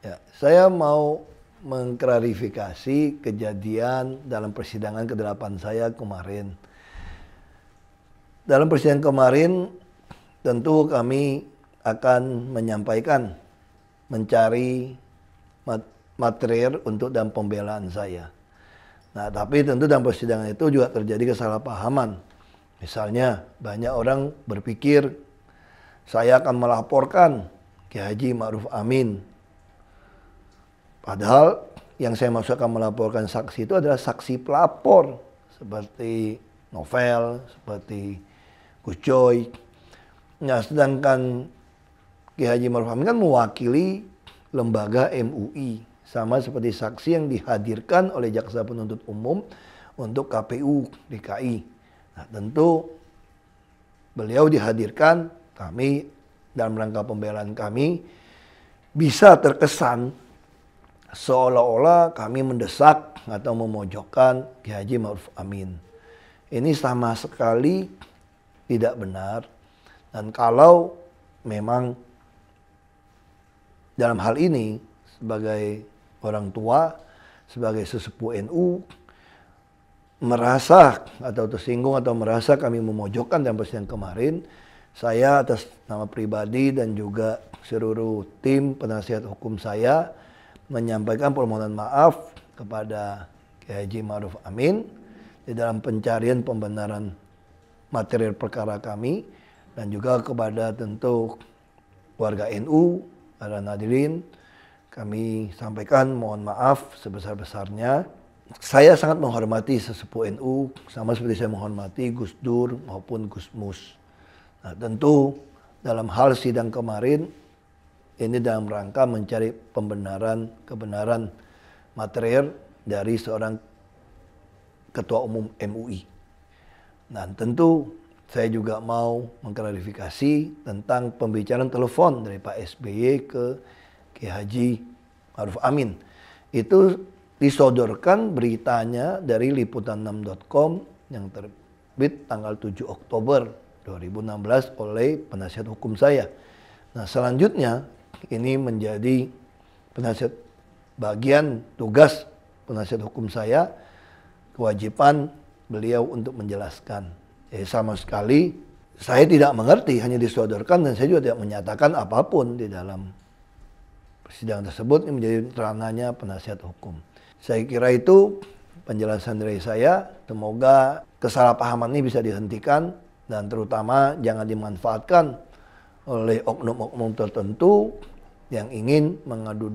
Ya, saya mau mengklarifikasi kejadian dalam persidangan ke-8 saya kemarin. Dalam persidangan kemarin tentu kami akan menyampaikan mencari mat material untuk dalam pembelaan saya. Nah, tapi tentu dalam persidangan itu juga terjadi kesalahpahaman. Misalnya banyak orang berpikir saya akan melaporkan Kiai Haji Ma'ruf Amin Padahal yang saya maksud melaporkan saksi itu adalah saksi pelapor seperti Novel, seperti Gus Coy. Nah, sedangkan Ki Haji Maruf Amin kan mewakili lembaga MUI sama seperti saksi yang dihadirkan oleh jaksa penuntut umum untuk KPU DKI. Nah, tentu beliau dihadirkan kami dalam rangka pembelaan kami bisa terkesan seolah-olah kami mendesak atau memojokkan kiai Haji Ma'ruf Amin. Ini sama sekali tidak benar. Dan kalau memang dalam hal ini sebagai orang tua, sebagai sesepuh NU, merasa atau tersinggung atau merasa kami memojokkan dalam persidangan kemarin, saya atas nama pribadi dan juga seluruh tim penasihat hukum saya menyampaikan permohonan maaf kepada Kiai Haji Maruf Amin di dalam pencarian pembenaran material perkara kami dan juga kepada tentu warga NU, para nadirin, kami sampaikan mohon maaf sebesar-besarnya. Saya sangat menghormati sesepuh NU, sama seperti saya menghormati Gus Dur maupun Gus Mus. Nah, tentu dalam hal sidang kemarin ini dalam rangka mencari pembenaran, kebenaran material dari seorang ketua umum MUI. Nah tentu saya juga mau mengklarifikasi tentang pembicaraan telepon dari Pak SBY ke Ki Haji Maruf Amin. Itu disodorkan beritanya dari liputan6.com yang terbit tanggal 7 Oktober 2016 oleh penasihat hukum saya. Nah selanjutnya ini menjadi penasihat bagian tugas penasihat hukum saya kewajiban beliau untuk menjelaskan. Eh, sama sekali saya tidak mengerti, hanya disodorkan dan saya juga tidak menyatakan apapun di dalam persidangan tersebut ini menjadi ranahnya penasihat hukum. Saya kira itu penjelasan dari saya. Semoga kesalahpahaman ini bisa dihentikan dan terutama jangan dimanfaatkan oleh oknum-oknum tertentu yang ingin mengadu